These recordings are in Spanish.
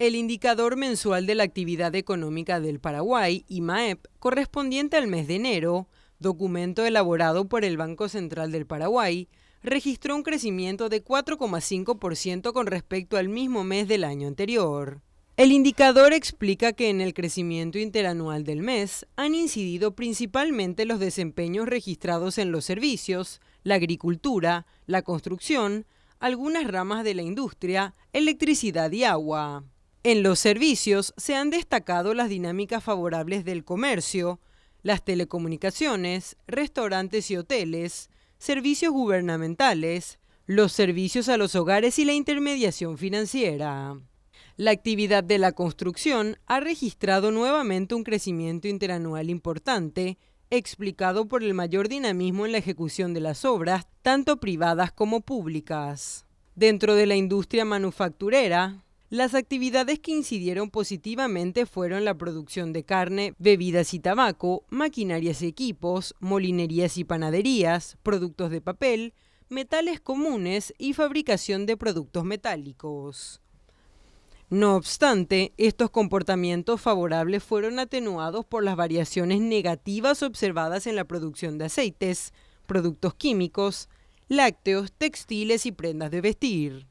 El indicador mensual de la actividad económica del Paraguay, IMAEP, correspondiente al mes de enero, documento elaborado por el Banco Central del Paraguay, registró un crecimiento de 4,5% con respecto al mismo mes del año anterior. El indicador explica que en el crecimiento interanual del mes han incidido principalmente los desempeños registrados en los servicios, la agricultura, la construcción, algunas ramas de la industria, electricidad y agua. En los servicios se han destacado las dinámicas favorables del comercio, las telecomunicaciones, restaurantes y hoteles, servicios gubernamentales, los servicios a los hogares y la intermediación financiera. La actividad de la construcción ha registrado nuevamente un crecimiento interanual importante, explicado por el mayor dinamismo en la ejecución de las obras, tanto privadas como públicas. Dentro de la industria manufacturera, las actividades que incidieron positivamente fueron la producción de carne, bebidas y tabaco, maquinarias y equipos, molinerías y panaderías, productos de papel, metales comunes y fabricación de productos metálicos. No obstante, estos comportamientos favorables fueron atenuados por las variaciones negativas observadas en la producción de aceites, productos químicos, lácteos, textiles y prendas de vestir.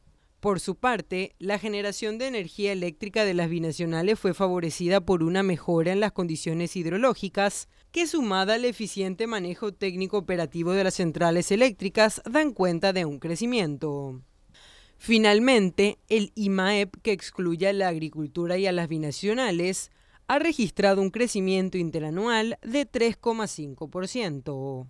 Por su parte, la generación de energía eléctrica de las binacionales fue favorecida por una mejora en las condiciones hidrológicas, que sumada al eficiente manejo técnico operativo de las centrales eléctricas dan cuenta de un crecimiento. Finalmente, el IMAEP, que excluye a la agricultura y a las binacionales, ha registrado un crecimiento interanual de 3,5%.